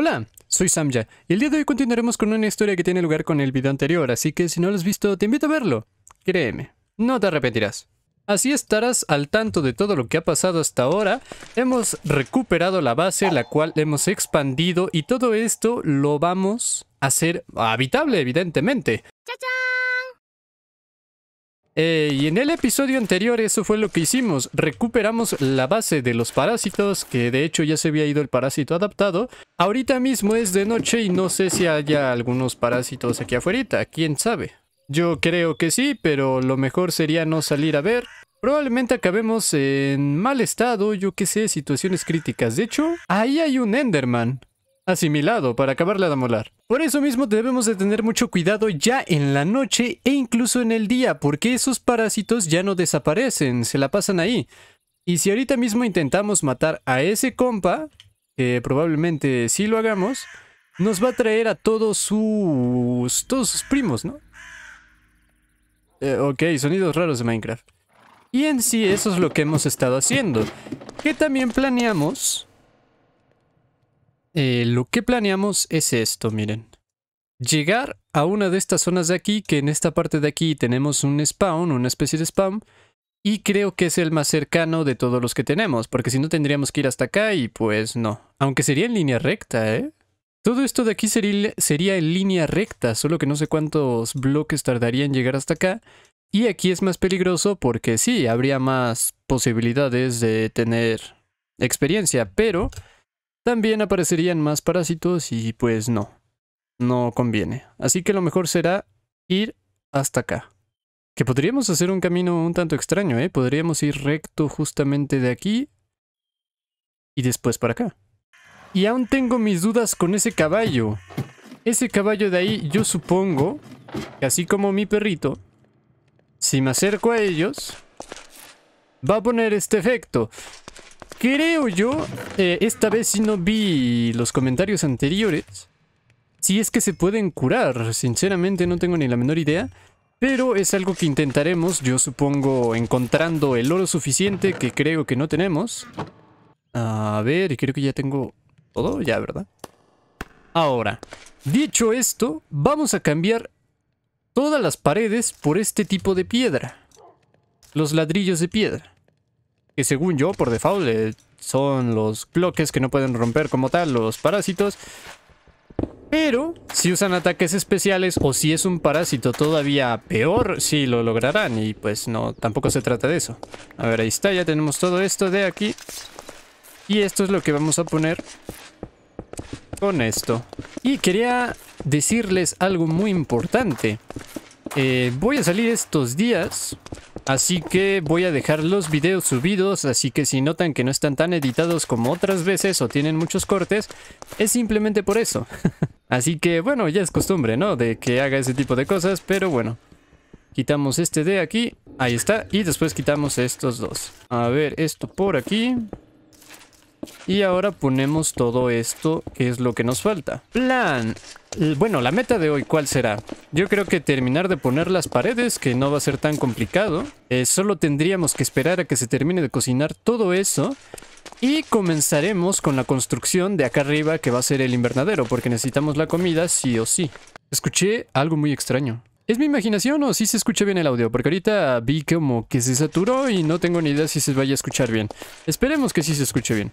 Hola, soy Samja y el día de hoy continuaremos con una historia que tiene lugar con el video anterior, así que si no lo has visto te invito a verlo. Créeme, no te arrepentirás. Así estarás al tanto de todo lo que ha pasado hasta ahora. Hemos recuperado la base, la cual hemos expandido y todo esto lo vamos a hacer habitable, evidentemente. chao! Eh, y en el episodio anterior eso fue lo que hicimos. Recuperamos la base de los parásitos, que de hecho ya se había ido el parásito adaptado. Ahorita mismo es de noche y no sé si haya algunos parásitos aquí afuera, quién sabe. Yo creo que sí, pero lo mejor sería no salir a ver. Probablemente acabemos en mal estado, yo qué sé, situaciones críticas. De hecho, ahí hay un Enderman asimilado para acabarla de amolar. Por eso mismo debemos de tener mucho cuidado ya en la noche e incluso en el día, porque esos parásitos ya no desaparecen, se la pasan ahí. Y si ahorita mismo intentamos matar a ese compa, que probablemente sí lo hagamos, nos va a traer a todos sus... todos sus primos, ¿no? Eh, ok, sonidos raros de Minecraft. Y en sí eso es lo que hemos estado haciendo, que también planeamos eh, lo que planeamos es esto, miren. Llegar a una de estas zonas de aquí, que en esta parte de aquí tenemos un spawn, una especie de spawn, y creo que es el más cercano de todos los que tenemos, porque si no tendríamos que ir hasta acá y pues no. Aunque sería en línea recta, ¿eh? Todo esto de aquí sería, sería en línea recta, solo que no sé cuántos bloques tardaría en llegar hasta acá. Y aquí es más peligroso porque sí, habría más posibilidades de tener experiencia, pero también aparecerían más parásitos y pues no, no conviene. Así que lo mejor será ir hasta acá. Que podríamos hacer un camino un tanto extraño, ¿eh? Podríamos ir recto justamente de aquí y después para acá. Y aún tengo mis dudas con ese caballo. Ese caballo de ahí, yo supongo, que así como mi perrito, si me acerco a ellos, va a poner este efecto creo yo, eh, esta vez si no vi los comentarios anteriores. Si es que se pueden curar, sinceramente no tengo ni la menor idea. Pero es algo que intentaremos, yo supongo, encontrando el oro suficiente que creo que no tenemos. A ver, y creo que ya tengo todo, ya, ¿verdad? Ahora, dicho esto, vamos a cambiar todas las paredes por este tipo de piedra. Los ladrillos de piedra que según yo, por default, eh, son los bloques que no pueden romper como tal los parásitos. Pero si usan ataques especiales o si es un parásito todavía peor, sí lo lograrán. Y pues no, tampoco se trata de eso. A ver, ahí está, ya tenemos todo esto de aquí. Y esto es lo que vamos a poner con esto. Y quería decirles algo muy importante. Eh, voy a salir estos días Así que voy a dejar los videos subidos, así que si notan que no están tan editados como otras veces o tienen muchos cortes, es simplemente por eso. así que bueno, ya es costumbre, ¿no? De que haga ese tipo de cosas, pero bueno. Quitamos este de aquí, ahí está, y después quitamos estos dos. A ver, esto por aquí. Y ahora ponemos todo esto, que es lo que nos falta. Plan. Bueno, la meta de hoy, ¿cuál será? Yo creo que terminar de poner las paredes, que no va a ser tan complicado. Eh, solo tendríamos que esperar a que se termine de cocinar todo eso. Y comenzaremos con la construcción de acá arriba, que va a ser el invernadero, porque necesitamos la comida sí o sí. Escuché algo muy extraño. ¿Es mi imaginación o si sí se escucha bien el audio? Porque ahorita vi como que se saturó y no tengo ni idea si se vaya a escuchar bien. Esperemos que sí se escuche bien.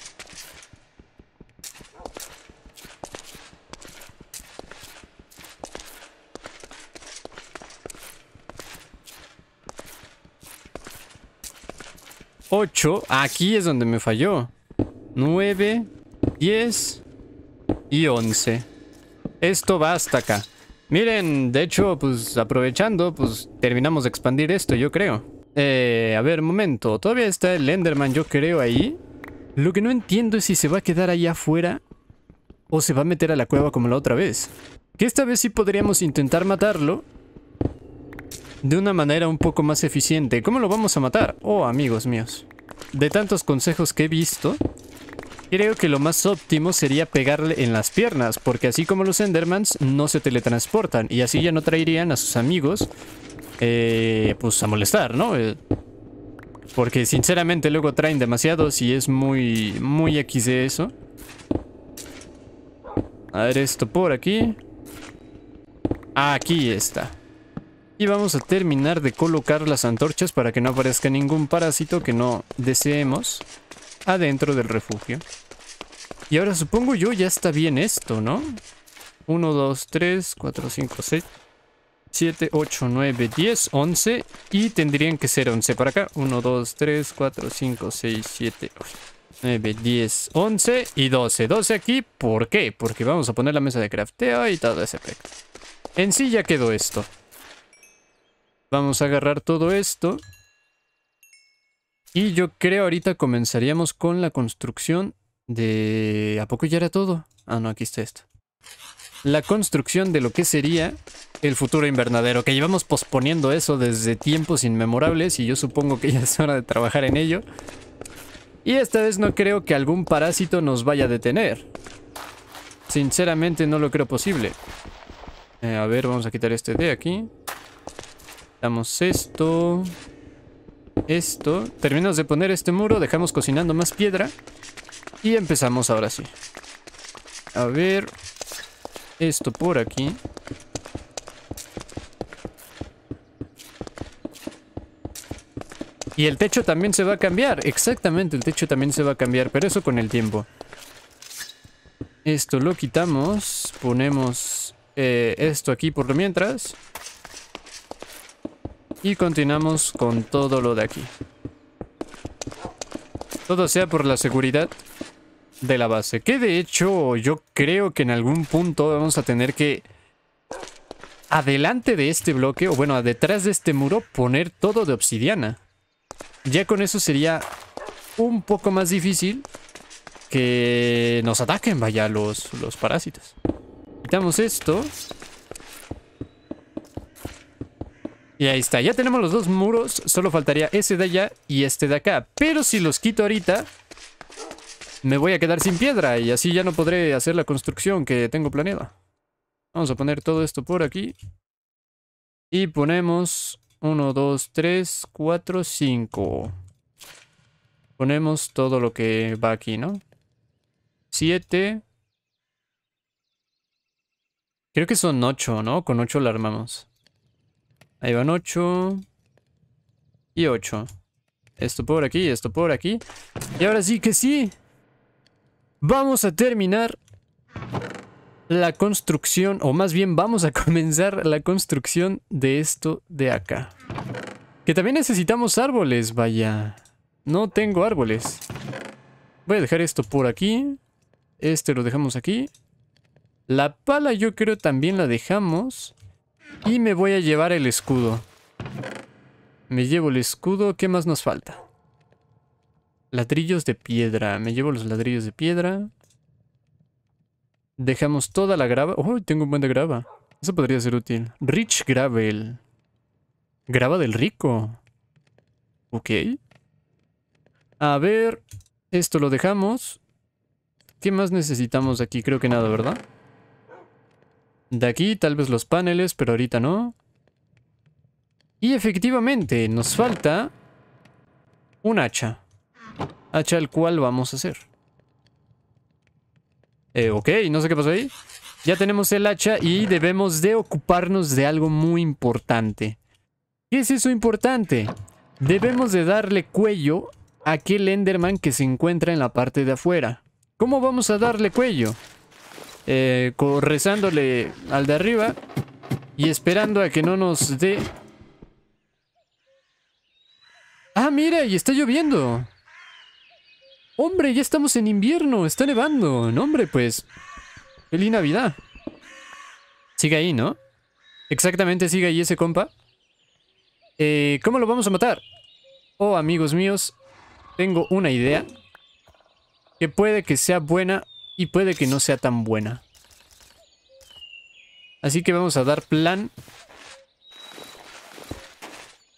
8. Aquí es donde me falló. 9, 10 y 11. Esto va hasta acá. Miren, de hecho, pues aprovechando, pues terminamos de expandir esto, yo creo. Eh, a ver, momento. Todavía está el Enderman, yo creo, ahí. Lo que no entiendo es si se va a quedar ahí afuera o se va a meter a la cueva como la otra vez. Que esta vez sí podríamos intentar matarlo de una manera un poco más eficiente. ¿Cómo lo vamos a matar? Oh, amigos míos. De tantos consejos que he visto, creo que lo más óptimo sería pegarle en las piernas, porque así como los Endermans no se teletransportan y así ya no traerían a sus amigos eh, pues a molestar, ¿no? Eh, porque sinceramente luego traen demasiados y es muy, muy X de eso. A ver esto por aquí. Ah, aquí está. Y vamos a terminar de colocar las antorchas para que no aparezca ningún parásito que no deseemos adentro del refugio. Y ahora supongo yo ya está bien esto, ¿no? 1, 2, 3, 4, 5, 6, 7, 8, 9, 10, 11. Y tendrían que ser 11 para acá. 1, 2, 3, 4, 5, 6, 7, 8, 9, 10, 11 y 12. 12 aquí, ¿por qué? Porque vamos a poner la mesa de crafteo y todo ese efecto. En sí ya quedó esto. Vamos a agarrar todo esto. Y yo creo ahorita comenzaríamos con la construcción de... ¿A poco ya era todo? Ah, no, aquí está esto. La construcción de lo que sería el futuro invernadero, que llevamos posponiendo eso desde tiempos inmemorables y yo supongo que ya es hora de trabajar en ello. Y esta vez no creo que algún parásito nos vaya a detener. Sinceramente no lo creo posible. Eh, a ver, vamos a quitar este de aquí. Quitamos esto. Esto. Terminamos de poner este muro. Dejamos cocinando más piedra. Y empezamos ahora sí. A ver. Esto por aquí. Y el techo también se va a cambiar. Exactamente, el techo también se va a cambiar. Pero eso con el tiempo. Esto lo quitamos. Ponemos eh, esto aquí por lo mientras. Y continuamos con todo lo de aquí. Todo sea por la seguridad de la base. Que de hecho yo creo que en algún punto vamos a tener que... Adelante de este bloque, o bueno, detrás de este muro, poner todo de obsidiana. Ya con eso sería un poco más difícil que nos ataquen, vaya, los, los parásitos. Quitamos esto. Y ahí está, ya tenemos los dos muros, solo faltaría ese de allá y este de acá. Pero si los quito ahorita, me voy a quedar sin piedra y así ya no podré hacer la construcción que tengo planeada. Vamos a poner todo esto por aquí. Y ponemos 1, 2, 3, 4, 5. Ponemos todo lo que va aquí, ¿no? 7. Creo que son 8, ¿no? Con 8 la armamos. Ahí van 8. Y 8. Esto por aquí, esto por aquí. Y ahora sí que sí. Vamos a terminar la construcción, o más bien vamos a comenzar la construcción de esto de acá. Que también necesitamos árboles, vaya. No tengo árboles. Voy a dejar esto por aquí. Este lo dejamos aquí. La pala yo creo también la dejamos. Y me voy a llevar el escudo. Me llevo el escudo. ¿Qué más nos falta? Ladrillos de piedra. Me llevo los ladrillos de piedra. Dejamos toda la grava. ¡Oh! Tengo un buen de grava. Eso podría ser útil. Rich Gravel. Grava del rico. Ok. A ver. Esto lo dejamos. ¿Qué más necesitamos aquí? Creo que nada, ¿verdad? De aquí tal vez los paneles, pero ahorita no. Y efectivamente, nos falta un hacha. Hacha al cual vamos a hacer. Eh, ok, no sé qué pasó ahí. Ya tenemos el hacha y debemos de ocuparnos de algo muy importante. ¿Qué es eso importante? Debemos de darle cuello a aquel Enderman que se encuentra en la parte de afuera. ¿Cómo vamos a darle cuello? eh, rezándole al de arriba y esperando a que no nos dé... Ah, mira, y está lloviendo. Hombre, ya estamos en invierno, está nevando. No, hombre, pues... Feliz Navidad. Sigue ahí, ¿no? Exactamente, sigue ahí ese compa. Eh, ¿Cómo lo vamos a matar? Oh, amigos míos, tengo una idea que puede que sea buena y puede que no sea tan buena. Así que vamos a dar plan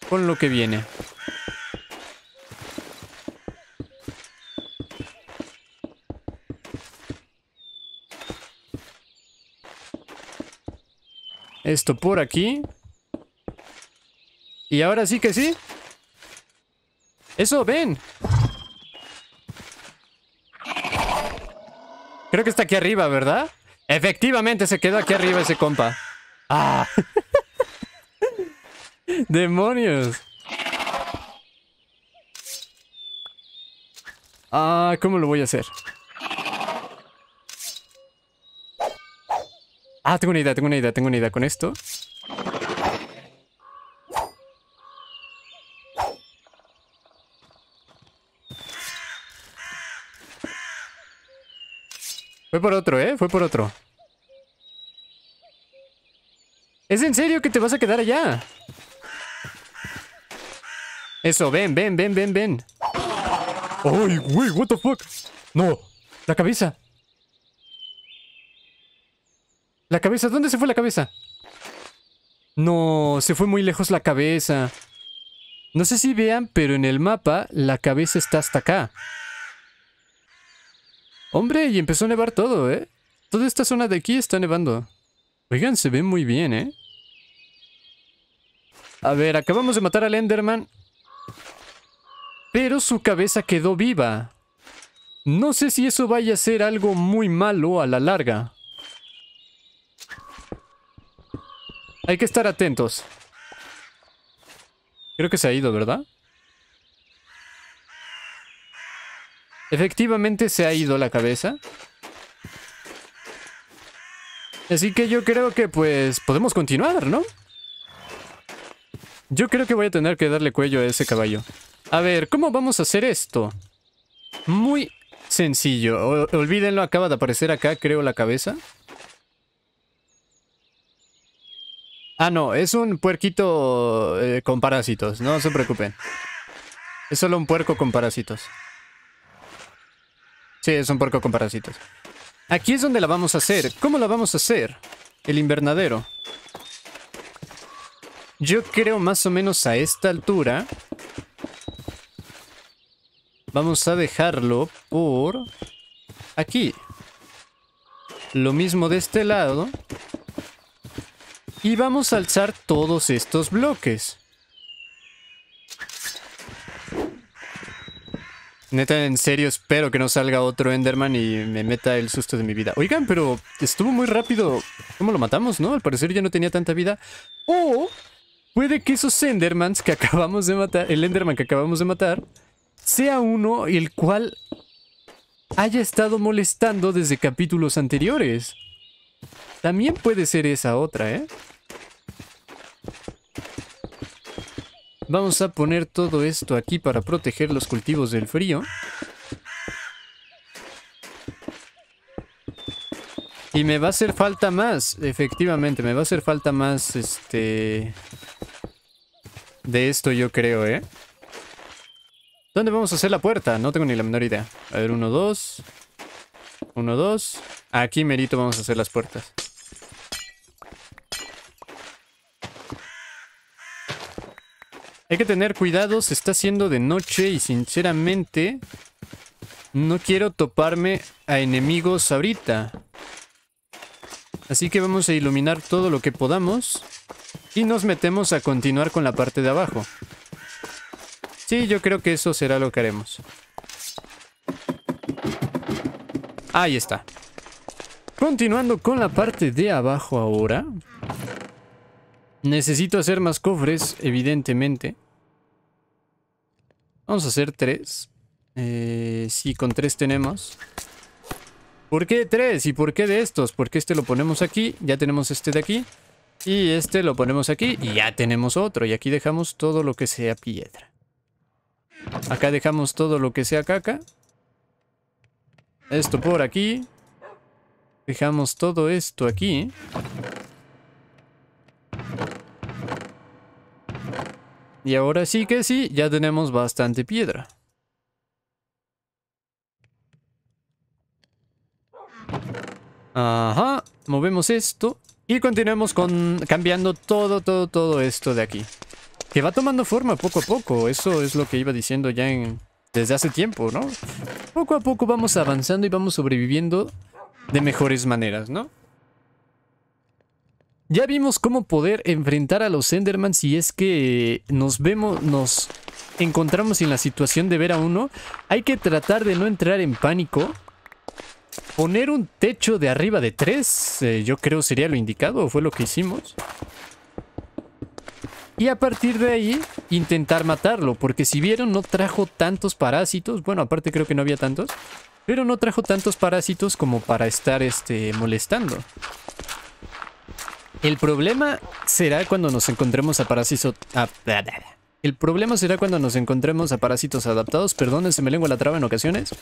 con lo que viene. Esto por aquí. Y ahora sí que sí. Eso, ven. Creo que está aquí arriba, ¿verdad? Efectivamente, se quedó aquí arriba ese compa. ¡Ah! ¡Demonios! Ah, ¿cómo lo voy a hacer? Ah, tengo una idea, tengo una idea, tengo una idea con esto. Fue por otro, ¿eh? Fue por otro. ¿Es en serio que te vas a quedar allá? Eso, ven, ven, ven, ven, ven. ¡Ay, güey! ¿What the fuck? No, la cabeza. La cabeza, ¿dónde se fue la cabeza? No, se fue muy lejos la cabeza. No sé si vean, pero en el mapa la cabeza está hasta acá. Hombre, y empezó a nevar todo, ¿eh? Toda esta zona de aquí está nevando. Oigan, se ve muy bien, ¿eh? A ver, acabamos de matar al Enderman. Pero su cabeza quedó viva. No sé si eso vaya a ser algo muy malo a la larga. Hay que estar atentos. Creo que se ha ido, ¿verdad? Efectivamente se ha ido la cabeza. Así que yo creo que pues podemos continuar, ¿no? Yo creo que voy a tener que darle cuello a ese caballo. A ver, ¿cómo vamos a hacer esto? Muy sencillo. olvídenlo, acaba de aparecer acá, creo, la cabeza. Ah, no, es un puerquito eh, con parásitos, no se preocupen. Es solo un puerco con parásitos. Sí, un porco con parásitos. Aquí es donde la vamos a hacer. ¿Cómo la vamos a hacer? El invernadero. Yo creo más o menos a esta altura. Vamos a dejarlo por aquí. Lo mismo de este lado. Y vamos a alzar todos estos bloques. Neta, en serio, espero que no salga otro Enderman y me meta el susto de mi vida. Oigan, pero estuvo muy rápido. ¿Cómo lo matamos, no? Al parecer ya no tenía tanta vida. O puede que esos Endermans que acabamos de matar, el Enderman que acabamos de matar, sea uno el cual haya estado molestando desde capítulos anteriores. También puede ser esa otra, ¿eh? Vamos a poner todo esto aquí para proteger los cultivos del frío. Y me va a hacer falta más, efectivamente, me va a hacer falta más, este... De esto yo creo, ¿eh? ¿Dónde vamos a hacer la puerta? No tengo ni la menor idea. A ver, uno, dos. Uno, dos. Aquí merito vamos a hacer las puertas. Hay que tener cuidado, se está haciendo de noche y sinceramente no quiero toparme a enemigos ahorita. Así que vamos a iluminar todo lo que podamos y nos metemos a continuar con la parte de abajo. Sí, yo creo que eso será lo que haremos. Ahí está. Continuando con la parte de abajo ahora. Necesito hacer más cofres, evidentemente. Vamos a hacer tres. Eh, sí, con tres tenemos. ¿Por qué tres? ¿Y por qué de estos? Porque este lo ponemos aquí, ya tenemos este de aquí. Y este lo ponemos aquí y ya tenemos otro. Y aquí dejamos todo lo que sea piedra. Acá dejamos todo lo que sea caca. Esto por aquí. Dejamos todo esto aquí. Y ahora sí que sí, ya tenemos bastante piedra. Ajá, movemos esto y continuemos con cambiando todo, todo, todo esto de aquí. Que va tomando forma poco a poco, eso es lo que iba diciendo ya en, desde hace tiempo, ¿no? Poco a poco vamos avanzando y vamos sobreviviendo de mejores maneras, ¿no? Ya vimos cómo poder enfrentar a los Endermans si es que nos vemos, nos encontramos en la situación de ver a uno. Hay que tratar de no entrar en pánico. Poner un techo de arriba de tres, eh, yo creo sería lo indicado, O fue lo que hicimos. Y a partir de ahí, intentar matarlo, porque si vieron no trajo tantos parásitos, bueno, aparte creo que no había tantos, pero no trajo tantos parásitos como para estar este, molestando. El problema será cuando nos encontremos a parásitos... El problema será cuando nos encontremos a parásitos adaptados, perdón, se me lengua la traba en ocasiones,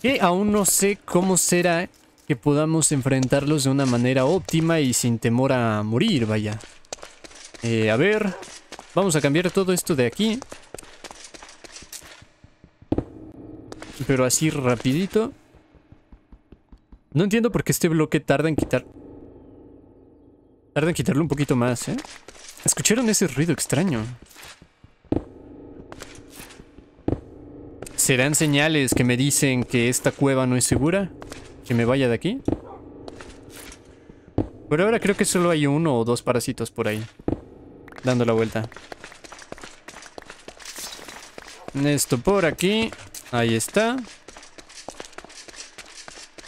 que aún no sé cómo será que podamos enfrentarlos de una manera óptima y sin temor a morir, vaya. Eh, a ver, vamos a cambiar todo esto de aquí. Pero así rapidito. No entiendo por qué este bloque tarda en quitar... Tarda en quitarlo un poquito más, ¿eh? ¿Escucharon ese ruido extraño? ¿Serán señales que me dicen que esta cueva no es segura? ¿Que me vaya de aquí? Por ahora creo que solo hay uno o dos parásitos por ahí. Dando la vuelta. Esto por aquí. Ahí está.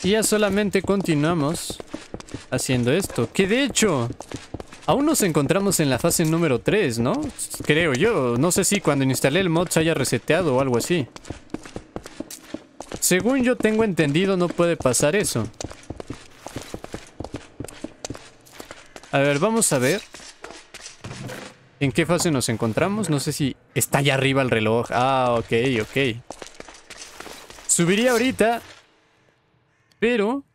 Y ya solamente continuamos haciendo esto. Que de hecho, aún nos encontramos en la fase número 3, ¿no? Creo yo. No sé si cuando instalé el mod se haya reseteado o algo así. Según yo tengo entendido, no puede pasar eso. A ver, vamos a ver. ¿En qué fase nos encontramos? No sé si... Está allá arriba el reloj. Ah, ok, ok. Subiría ahorita. Pero...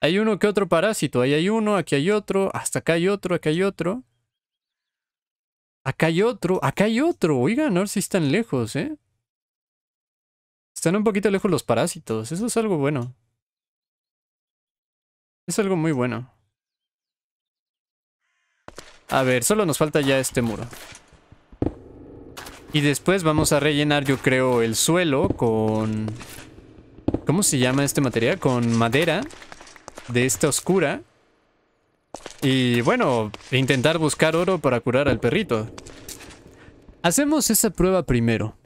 Hay uno que otro parásito. Ahí hay uno, aquí hay otro, hasta acá hay otro, acá hay otro. Acá hay otro, acá hay otro. Oigan, no, si están lejos, ¿eh? Están un poquito lejos los parásitos. Eso es algo bueno. Es algo muy bueno. A ver, solo nos falta ya este muro. Y después vamos a rellenar, yo creo, el suelo con... ¿Cómo se llama este material? Con madera de esta oscura. Y bueno, intentar buscar oro para curar al perrito. Hacemos esa prueba primero.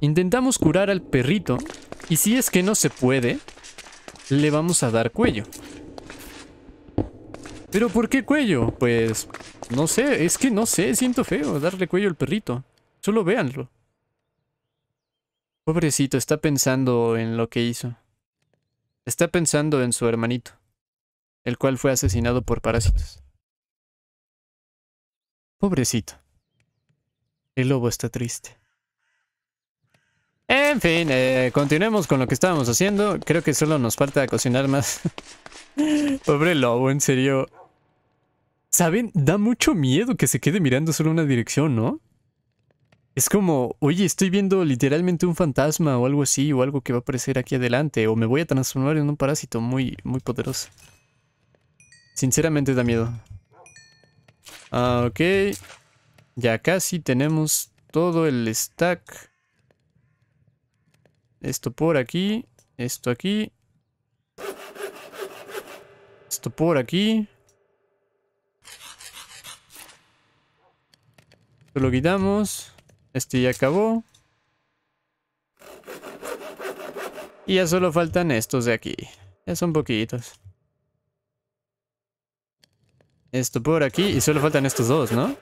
Intentamos curar al perrito. Y si es que no se puede, le vamos a dar cuello. ¿Pero por qué cuello? Pues no sé, es que no sé, siento feo darle cuello al perrito. Solo véanlo. Pobrecito, está pensando en lo que hizo. Está pensando en su hermanito, el cual fue asesinado por parásitos. Pobrecito. El lobo está triste. En fin, eh, continuemos con lo que estábamos haciendo. Creo que solo nos falta cocinar más. Pobre lobo, en serio. ¿Saben? Da mucho miedo que se quede mirando solo una dirección, ¿no? Es como, oye, estoy viendo literalmente un fantasma o algo así, o algo que va a aparecer aquí adelante, o me voy a transformar en un parásito muy, muy poderoso. Sinceramente da miedo. Ah, ok. Ya casi tenemos todo el stack. Esto por aquí, esto aquí. Esto por aquí. Esto lo quitamos. Este ya acabó. Y ya solo faltan estos de aquí. Ya son poquitos. Esto por aquí. Y solo faltan estos dos, ¿no?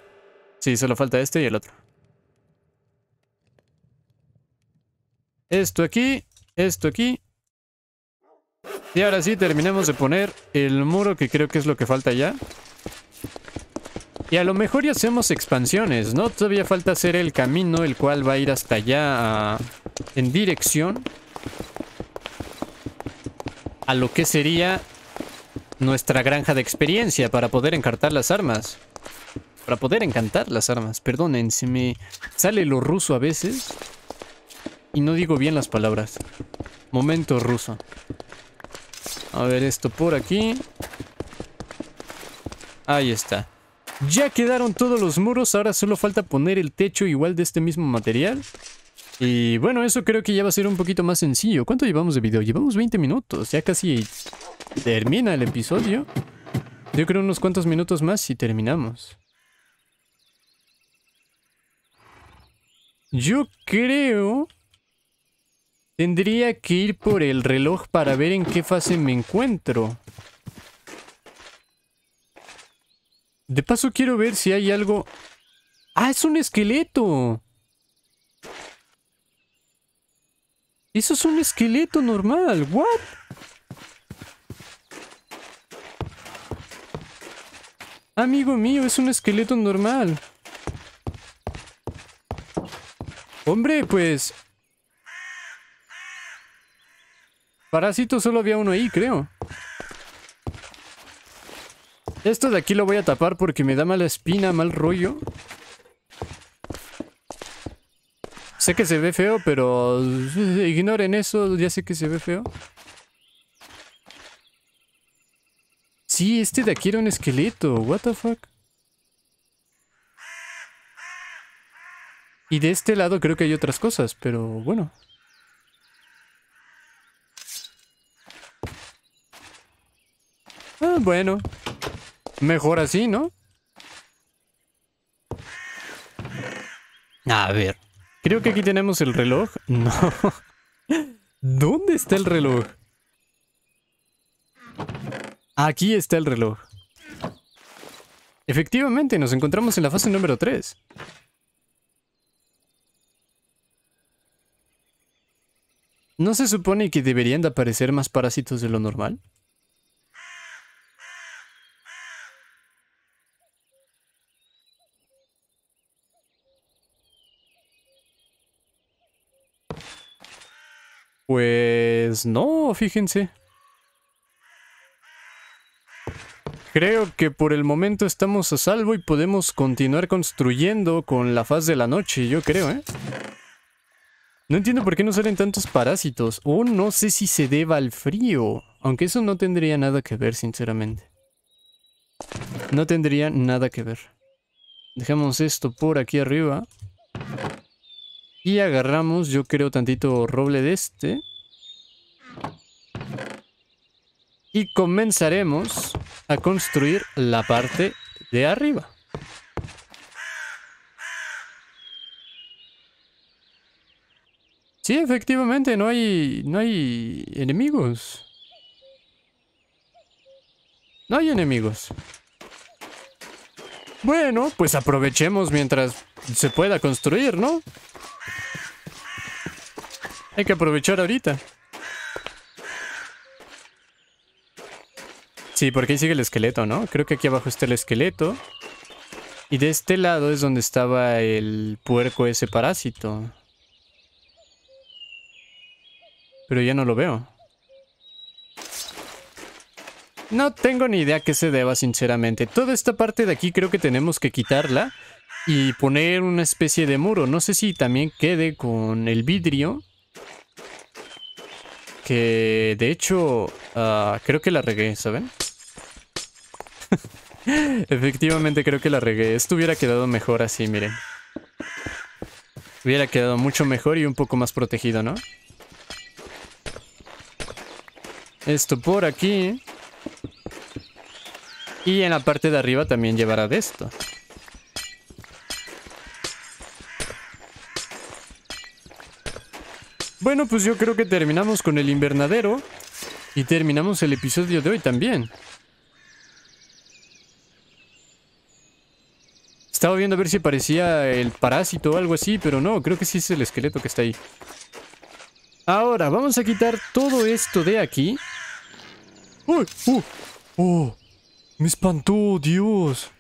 Sí, solo falta este y el otro. Esto aquí. Esto aquí. Y ahora sí, terminemos de poner el muro, que creo que es lo que falta ya. Y a lo mejor ya hacemos expansiones, ¿no? Todavía falta hacer el camino, el cual va a ir hasta allá en dirección a lo que sería nuestra granja de experiencia para poder encartar las armas. Para poder encantar las armas. Perdonen, se me sale lo ruso a veces. Y no digo bien las palabras. Momento ruso. A ver esto por aquí. Ahí está. Ya quedaron todos los muros, ahora solo falta poner el techo igual de este mismo material. Y bueno, eso creo que ya va a ser un poquito más sencillo. ¿Cuánto llevamos de video? Llevamos 20 minutos, ya casi termina el episodio. Yo creo unos cuantos minutos más y terminamos. Yo creo... Tendría que ir por el reloj para ver en qué fase me encuentro. De paso quiero ver si hay algo... ¡Ah, es un esqueleto! Eso es un esqueleto normal. ¿What? Amigo mío, es un esqueleto normal. Hombre, pues... Parásito solo había uno ahí, creo. Esto de aquí lo voy a tapar porque me da mala espina, mal rollo. Sé que se ve feo, pero eh, ignoren eso, ya sé que se ve feo. Sí, este de aquí era un esqueleto, what the fuck. Y de este lado creo que hay otras cosas, pero bueno. Ah, bueno. Mejor así, ¿no? A ver. Creo que aquí tenemos el reloj. No. ¿Dónde está el reloj? Aquí está el reloj. Efectivamente, nos encontramos en la fase número 3. ¿No se supone que deberían de aparecer más parásitos de lo normal? Pues no, fíjense. Creo que por el momento estamos a salvo y podemos continuar construyendo con la faz de la noche, yo creo, ¿eh? No entiendo por qué no salen tantos parásitos. O no sé si se deba al frío. Aunque eso no tendría nada que ver, sinceramente. No tendría nada que ver. Dejamos esto por aquí arriba. Y agarramos, yo creo, tantito roble de este. Y comenzaremos a construir la parte de arriba. Sí, efectivamente, no hay, no hay enemigos. No hay enemigos. Bueno, pues aprovechemos mientras se pueda construir, ¿no? Hay que aprovechar ahorita. Sí, porque ahí sigue el esqueleto, ¿no? Creo que aquí abajo está el esqueleto. Y de este lado es donde estaba el puerco ese parásito. Pero ya no lo veo. No tengo ni idea qué se deba, sinceramente. Toda esta parte de aquí creo que tenemos que quitarla y poner una especie de muro. No sé si también quede con el vidrio que de hecho ah, creo que la regué, ¿saben? Efectivamente creo que la regué. Esto hubiera quedado mejor así, miren. Hubiera quedado mucho mejor y un poco más protegido, ¿no? Esto por aquí. Y en la parte de arriba también llevará de esto. Bueno, pues yo creo que terminamos con el invernadero y terminamos el episodio de hoy también. Estaba viendo a ver si parecía el parásito o algo así, pero no, creo que sí es el esqueleto que está ahí. Ahora, vamos a quitar todo esto de aquí. ¡Uy! ¡Uh! ¡Oh! ¡Me espantó, Dios!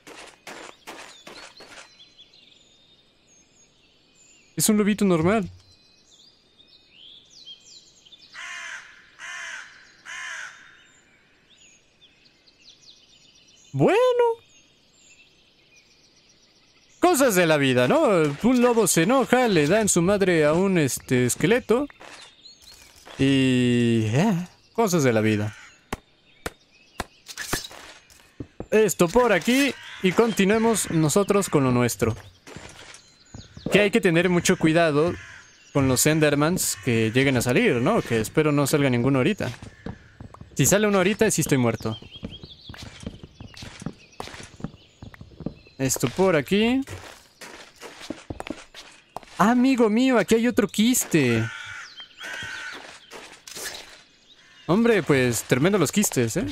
Es un lobito normal. Bueno. Cosas de la vida, ¿no? Un lobo se enoja, le da en su madre a un este, esqueleto. Y... Eh, cosas de la vida. Esto por aquí y continuemos nosotros con lo nuestro. Que hay que tener mucho cuidado con los Endermans que lleguen a salir, ¿no? Que espero no salga ninguno ahorita. Si sale uno ahorita, sí estoy muerto. Esto por aquí. Ah, amigo mío, aquí hay otro quiste. Hombre, pues tremendo los quistes, ¿eh?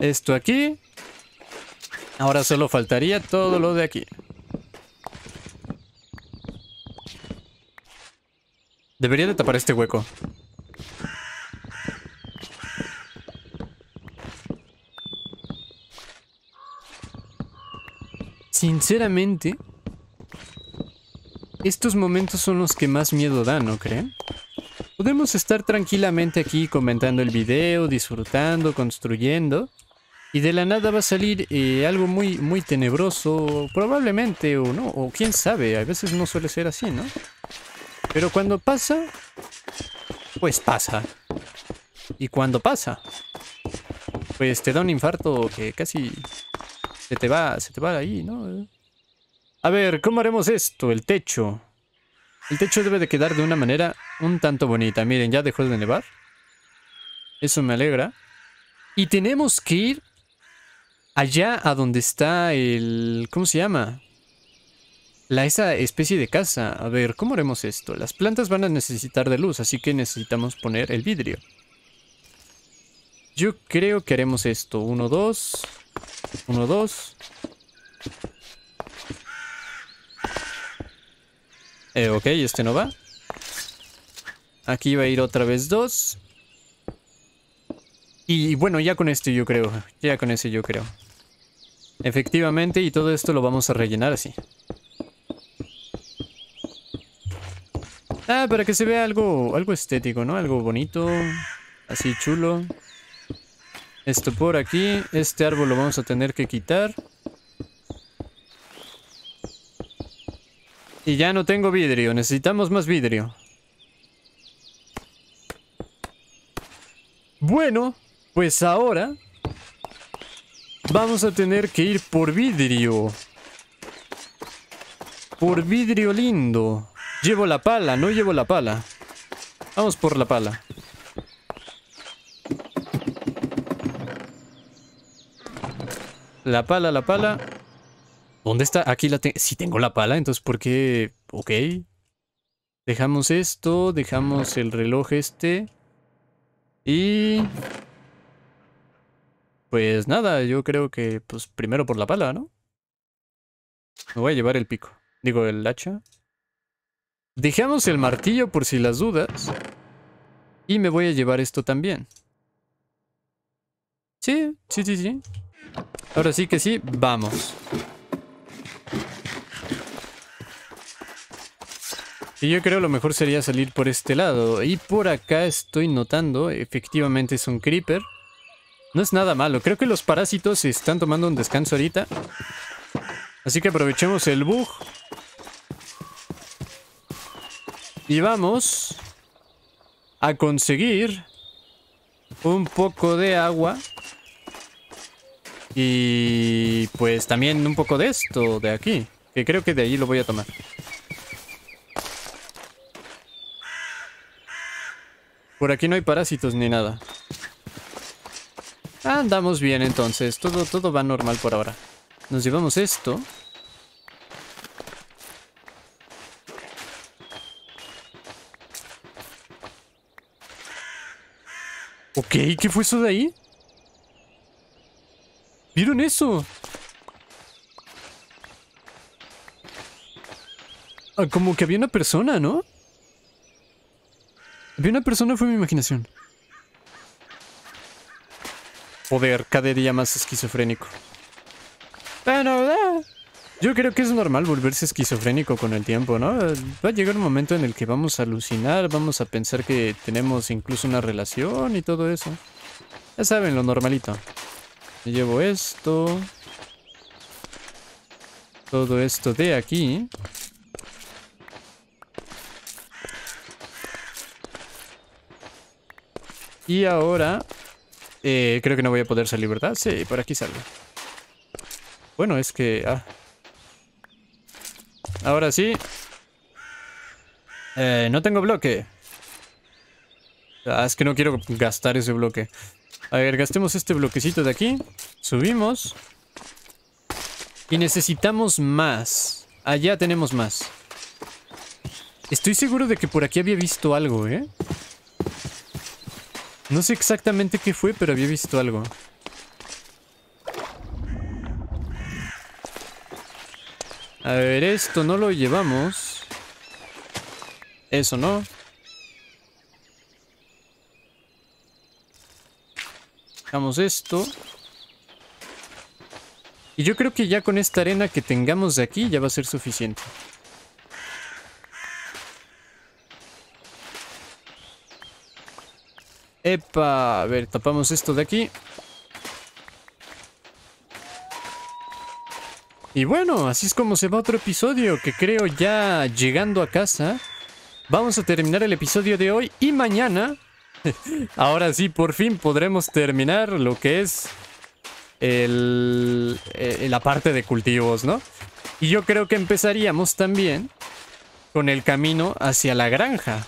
Esto aquí. Ahora solo faltaría todo lo de aquí. Debería de tapar este hueco. Sinceramente, estos momentos son los que más miedo dan, ¿no creen? Podemos estar tranquilamente aquí comentando el video, disfrutando, construyendo, y de la nada va a salir eh, algo muy, muy tenebroso, probablemente, o no, o quién sabe, a veces no suele ser así, ¿no? Pero cuando pasa, pues pasa. Y cuando pasa, pues te da un infarto que casi se te va, se te va ahí, ¿no? A ver, ¿cómo haremos esto? El techo. El techo debe de quedar de una manera un tanto bonita. Miren, ya dejó de nevar. Eso me alegra. Y tenemos que ir allá a donde está el... ¿Cómo se llama? La, esa especie de casa. A ver, ¿cómo haremos esto? Las plantas van a necesitar de luz, así que necesitamos poner el vidrio. Yo creo que haremos esto. Uno, dos... Uno, dos. Eh, ok, este no va. Aquí va a ir otra vez dos. Y bueno, ya con esto yo creo. Ya con ese yo creo. Efectivamente, y todo esto lo vamos a rellenar así. Ah, para que se vea algo, algo estético, ¿no? Algo bonito, así chulo. Esto por aquí. Este árbol lo vamos a tener que quitar. Y ya no tengo vidrio. Necesitamos más vidrio. Bueno, pues ahora vamos a tener que ir por vidrio. Por vidrio lindo. Llevo la pala, no llevo la pala. Vamos por la pala. La pala, la pala. ¿Dónde está? Aquí la tengo. Si tengo la pala, entonces ¿por qué? Ok. Dejamos esto, dejamos el reloj este. Y... Pues nada, yo creo que pues primero por la pala, ¿no? Me voy a llevar el pico. Digo, el hacha. Dejamos el martillo por si las dudas. Y me voy a llevar esto también. Sí, sí, sí, sí. Ahora sí que sí, vamos. Y yo creo lo mejor sería salir por este lado. Y por acá estoy notando, efectivamente es un creeper. No es nada malo, creo que los parásitos se están tomando un descanso ahorita. Así que aprovechemos el bug. Y vamos a conseguir un poco de agua. Y pues también un poco de esto de aquí, que creo que de ahí lo voy a tomar. Por aquí no hay parásitos ni nada. Andamos bien entonces, todo, todo va normal por ahora. Nos llevamos esto. Ok, ¿qué fue eso de ahí? ¿Vieron eso? Ah, como que había una persona, ¿no? Había una persona, fue mi imaginación. Poder, cada día más esquizofrénico. Pero, yo creo que es normal volverse esquizofrénico con el tiempo, ¿no? Va a llegar un momento en el que vamos a alucinar, vamos a pensar que tenemos incluso una relación y todo eso. Ya saben, lo normalito llevo esto. Todo esto de aquí. Y ahora... Eh, creo que no voy a poder salir, ¿verdad? Sí, por aquí salgo. Bueno, es que... Ah. Ahora sí. Eh, no tengo bloque. Ah, es que no quiero gastar ese bloque. A ver, gastemos este bloquecito de aquí. Subimos. Y necesitamos más. Allá tenemos más. Estoy seguro de que por aquí había visto algo, ¿eh? No sé exactamente qué fue, pero había visto algo. A ver, esto no lo llevamos. Eso no. Dejamos esto. Y yo creo que ya con esta arena que tengamos de aquí ya va a ser suficiente. Epa, a ver, tapamos esto de aquí. Y bueno, así es como se va otro episodio que creo ya llegando a casa. Vamos a terminar el episodio de hoy y mañana Ahora sí, por fin podremos terminar lo que es eh, la parte de cultivos, ¿no? Y yo creo que empezaríamos también con el camino hacia la granja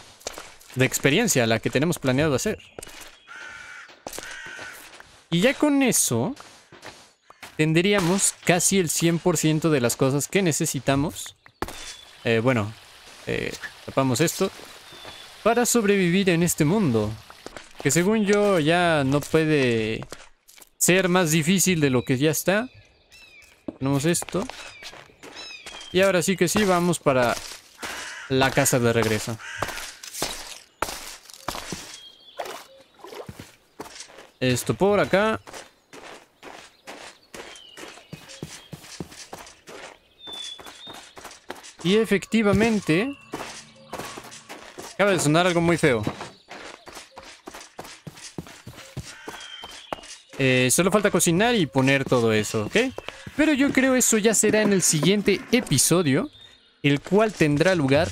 de experiencia, la que tenemos planeado hacer. Y ya con eso, tendríamos casi el 100% de las cosas que necesitamos. Eh, bueno, eh, tapamos esto para sobrevivir en este mundo. Que según yo ya no puede ser más difícil de lo que ya está. Tenemos esto. Y ahora sí que sí, vamos para la casa de regreso. Esto por acá. Y efectivamente, Acaba de sonar algo muy feo. Eh, solo falta cocinar y poner todo eso, ¿ok? Pero yo creo eso ya será en el siguiente episodio, el cual tendrá lugar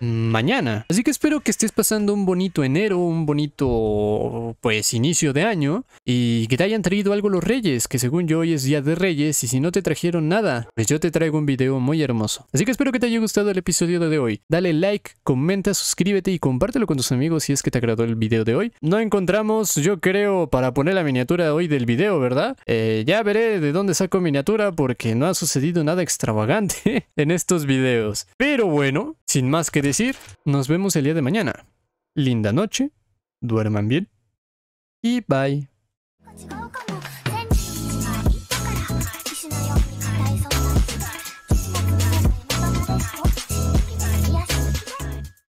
mañana. Así que espero que estés pasando un bonito enero, un bonito pues inicio de año y que te hayan traído algo los reyes, que según yo hoy es día de reyes y si no te trajeron nada, pues yo te traigo un video muy hermoso. Así que espero que te haya gustado el episodio de hoy. Dale like, comenta, suscríbete y compártelo con tus amigos si es que te agradó el video de hoy. No encontramos, yo creo, para poner la miniatura hoy del video, ¿verdad? Eh, ya veré de dónde saco miniatura porque no ha sucedido nada extravagante en estos videos. Pero bueno, sin más que decir, nos vemos el día de mañana. Linda noche, duerman bien y bye.